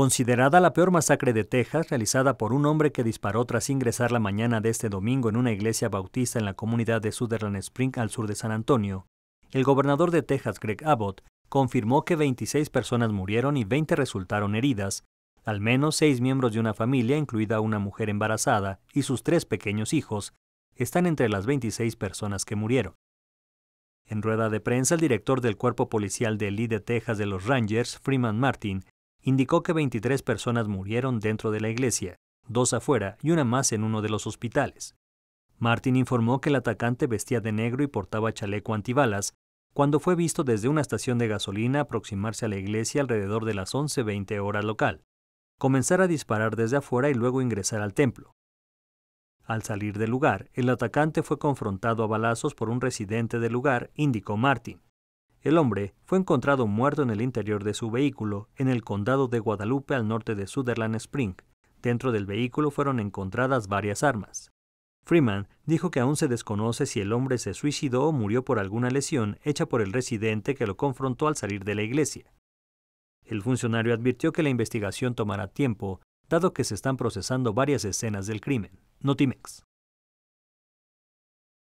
Considerada la peor masacre de Texas realizada por un hombre que disparó tras ingresar la mañana de este domingo en una iglesia bautista en la comunidad de Sutherland Spring al sur de San Antonio, el gobernador de Texas Greg Abbott confirmó que 26 personas murieron y 20 resultaron heridas, al menos seis miembros de una familia, incluida una mujer embarazada y sus tres pequeños hijos, están entre las 26 personas que murieron. En rueda de prensa, el director del cuerpo policial de Lee de Texas de los Rangers, Freeman Martin, indicó que 23 personas murieron dentro de la iglesia, dos afuera y una más en uno de los hospitales. Martin informó que el atacante vestía de negro y portaba chaleco antibalas cuando fue visto desde una estación de gasolina aproximarse a la iglesia alrededor de las 11.20 horas local, comenzar a disparar desde afuera y luego ingresar al templo. Al salir del lugar, el atacante fue confrontado a balazos por un residente del lugar, indicó Martin. El hombre fue encontrado muerto en el interior de su vehículo en el condado de Guadalupe al norte de Sutherland Spring. Dentro del vehículo fueron encontradas varias armas. Freeman dijo que aún se desconoce si el hombre se suicidó o murió por alguna lesión hecha por el residente que lo confrontó al salir de la iglesia. El funcionario advirtió que la investigación tomará tiempo, dado que se están procesando varias escenas del crimen. Notimex.